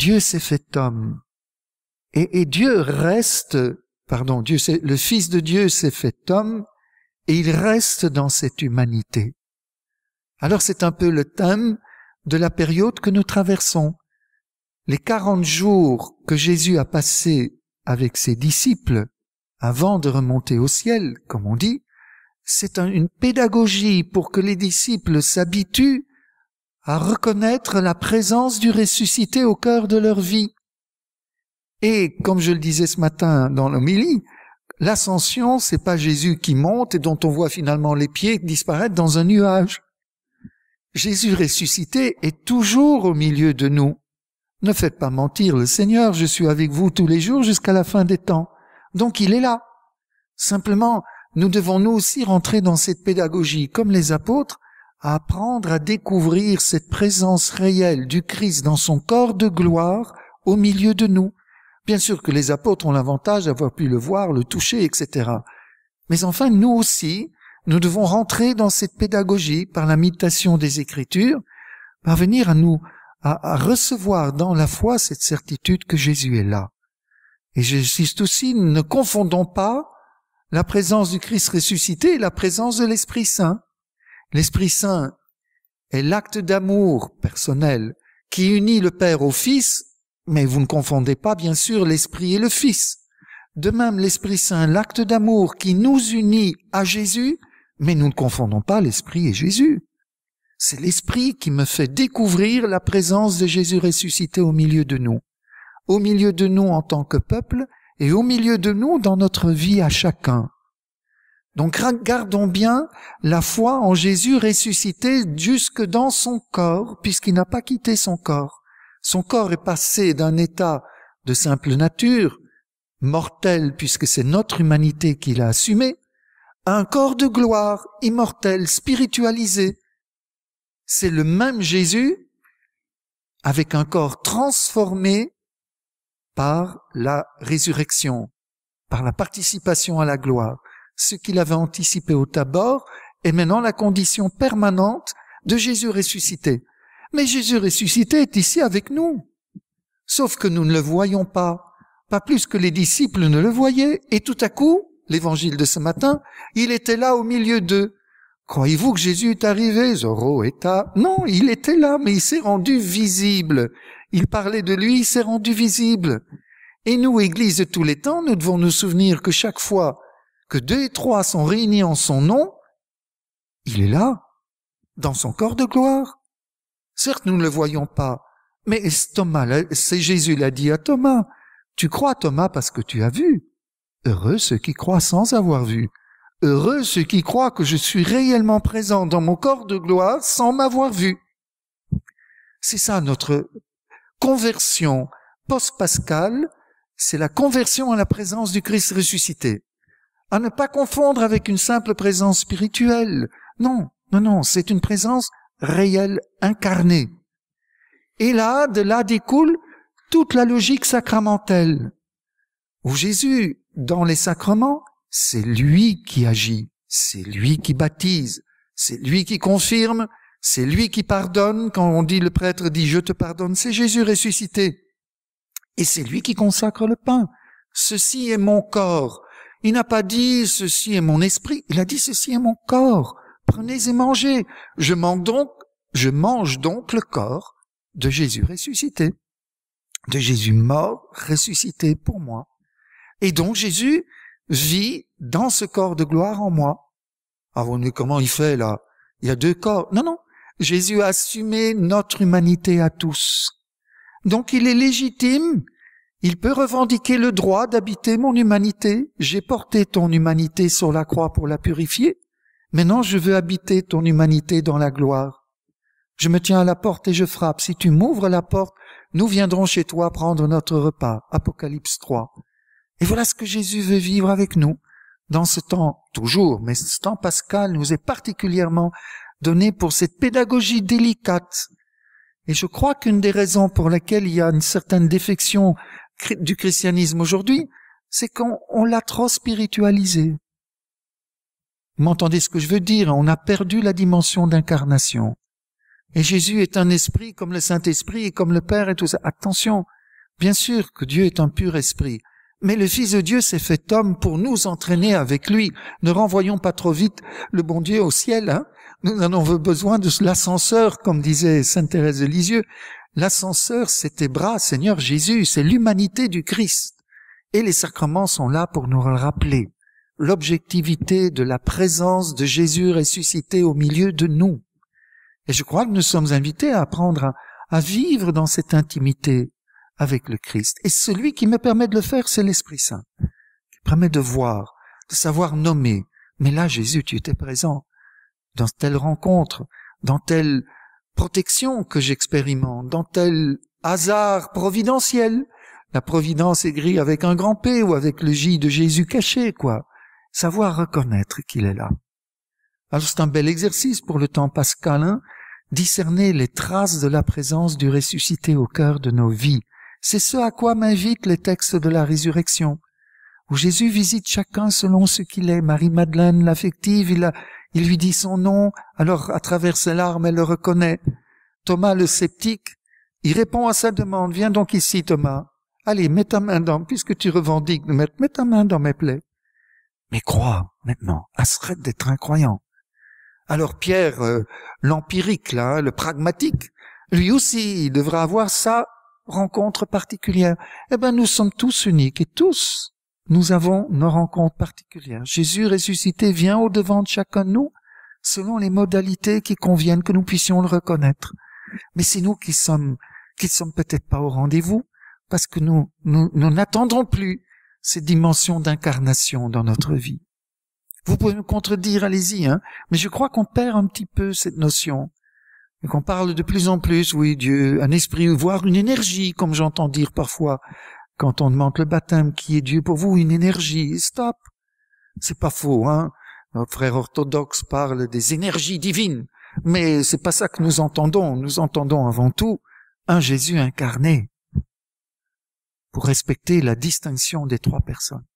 Dieu s'est fait homme. Et, Dieu reste, pardon, le Fils de Dieu s'est fait homme, et il reste dans cette humanité. Alors c'est un peu le thème de la période que nous traversons. Les quarante jours que Jésus a passés avec ses disciples avant de remonter au ciel, comme on dit, c'est une pédagogie pour que les disciples s'habituent à reconnaître la présence du ressuscité au cœur de leur vie. Et comme je le disais ce matin dans l'homilie, l'ascension, c'est pas Jésus qui monte et dont on voit finalement les pieds disparaître dans un nuage. Jésus ressuscité est toujours au milieu de nous. Ne faites pas mentir le Seigneur, je suis avec vous tous les jours jusqu'à la fin des temps. Donc il est là. Simplement, nous devons nous aussi rentrer dans cette pédagogie, comme les apôtres, à apprendre à découvrir cette présence réelle du Christ dans son corps de gloire au milieu de nous. Bien sûr que les apôtres ont l'avantage d'avoir pu le voir, le toucher, etc. Mais enfin, nous aussi, nous devons rentrer dans cette pédagogie par la méditation des Écritures, parvenir à nous, à, à recevoir dans la foi cette certitude que Jésus est là. Et j'insiste aussi, ne confondons pas la présence du Christ ressuscité et la présence de l'Esprit Saint. L'Esprit Saint est l'acte d'amour personnel qui unit le Père au Fils, mais vous ne confondez pas bien sûr l'Esprit et le Fils. De même, l'Esprit Saint, l'acte d'amour qui nous unit à Jésus, mais nous ne confondons pas l'Esprit et Jésus. C'est l'Esprit qui me fait découvrir la présence de Jésus ressuscité au milieu de nous, au milieu de nous en tant que peuple, et au milieu de nous dans notre vie à chacun. Donc gardons bien la foi en Jésus ressuscité jusque dans son corps, puisqu'il n'a pas quitté son corps. Son corps est passé d'un état de simple nature, mortel puisque c'est notre humanité qui l'a assumé, à un corps de gloire, immortel, spiritualisé. C'est le même Jésus avec un corps transformé par la résurrection, par la participation à la gloire ce qu'il avait anticipé au tabord est maintenant la condition permanente de Jésus ressuscité. Mais Jésus ressuscité est ici avec nous. Sauf que nous ne le voyons pas, pas plus que les disciples ne le voyaient, et tout à coup, l'évangile de ce matin, il était là au milieu d'eux. Croyez-vous que Jésus est arrivé, Zoro est à... Non, il était là, mais il s'est rendu visible. Il parlait de lui, il s'est rendu visible. Et nous, Église de tous les temps, nous devons nous souvenir que chaque fois que deux et trois sont réunis en son nom, il est là, dans son corps de gloire. Certes, nous ne le voyons pas, mais Thomas, c'est Jésus l'a dit à Thomas. Tu crois, Thomas, parce que tu as vu. Heureux ceux qui croient sans avoir vu. Heureux ceux qui croient que je suis réellement présent dans mon corps de gloire sans m'avoir vu. C'est ça notre conversion post-pascale, c'est la conversion à la présence du Christ ressuscité à ne pas confondre avec une simple présence spirituelle. Non, non, non, c'est une présence réelle, incarnée. Et là, de là découle toute la logique sacramentelle, où Jésus, dans les sacrements, c'est lui qui agit, c'est lui qui baptise, c'est lui qui confirme, c'est lui qui pardonne. Quand on dit le prêtre dit je te pardonne, c'est Jésus ressuscité. Et c'est lui qui consacre le pain. Ceci est mon corps il n'a pas dit ceci est mon esprit, il a dit ceci est mon corps. Prenez et mangez. Je mange donc, je mange donc le corps de Jésus ressuscité, de Jésus mort ressuscité pour moi. Et donc Jésus vit dans ce corps de gloire en moi. Ah, vous comment il fait là Il y a deux corps. Non, non. Jésus a assumé notre humanité à tous. Donc il est légitime il peut revendiquer le droit d'habiter mon humanité. J'ai porté ton humanité sur la croix pour la purifier. Maintenant, je veux habiter ton humanité dans la gloire. Je me tiens à la porte et je frappe. Si tu m'ouvres la porte, nous viendrons chez toi prendre notre repas. Apocalypse 3. Et voilà ce que Jésus veut vivre avec nous dans ce temps, toujours, mais ce temps pascal nous est particulièrement donné pour cette pédagogie délicate. Et je crois qu'une des raisons pour lesquelles il y a une certaine défection du christianisme aujourd'hui, c'est qu'on on, l'a trop spiritualisé. m'entendez ce que je veux dire On a perdu la dimension d'incarnation. Et Jésus est un esprit comme le Saint-Esprit et comme le Père et tout ça. Attention, bien sûr que Dieu est un pur esprit. Mais le Fils de Dieu s'est fait homme pour nous entraîner avec lui. Ne renvoyons pas trop vite le bon Dieu au ciel. Hein. nous en avons besoin de l'ascenseur, comme disait Sainte Thérèse de Lisieux. L'ascenseur, c'est tes bras, Seigneur Jésus, c'est l'humanité du Christ. Et les sacrements sont là pour nous le rappeler. L'objectivité de la présence de Jésus ressuscité au milieu de nous. Et je crois que nous sommes invités à apprendre à, vivre dans cette intimité avec le Christ. Et celui qui me permet de le faire, c'est l'Esprit Saint, qui permet de voir, de savoir nommer. Mais là, Jésus, tu étais présent dans telle rencontre, dans telle protection que j'expérimente, dans tel hasard providentiel. La providence gris avec un grand P ou avec le J de Jésus caché, quoi. Savoir reconnaître qu'il est là. Alors c'est un bel exercice pour le temps pascalin, hein. discerner les traces de la présence du ressuscité au cœur de nos vies. C'est ce à quoi m'invitent les textes de la résurrection, où Jésus visite chacun selon ce qu'il est. Marie-Madeleine, l'affective, il a, il lui dit son nom, alors à travers ses larmes, elle le reconnaît. Thomas le sceptique, il répond à sa demande, viens donc ici Thomas. Allez, mets ta main dans, puisque tu revendiques de mettre, mets ta main dans mes plaies. Mais crois, maintenant, à rêve d'être incroyant. Alors Pierre, euh, l'empirique, là, le pragmatique, lui aussi, il devra avoir sa rencontre particulière. Eh ben, nous sommes tous uniques et tous nous avons nos rencontres particulières. Jésus ressuscité vient au devant de chacun de nous selon les modalités qui conviennent que nous puissions le reconnaître. Mais c'est nous qui sommes, qui sommes peut-être pas au rendez-vous parce que nous, nous, n'attendons plus ces dimensions d'incarnation dans notre vie. Vous pouvez nous contredire, allez-y, hein, mais je crois qu'on perd un petit peu cette notion. Et qu'on parle de plus en plus, oui, Dieu, un esprit, voire une énergie, comme j'entends dire parfois quand on demande le baptême qui est Dieu pour vous, une énergie, stop. C'est pas faux, hein. Notre frère orthodoxe parle des énergies divines, mais c'est pas ça que nous entendons. Nous entendons avant tout un Jésus incarné pour respecter la distinction des trois personnes.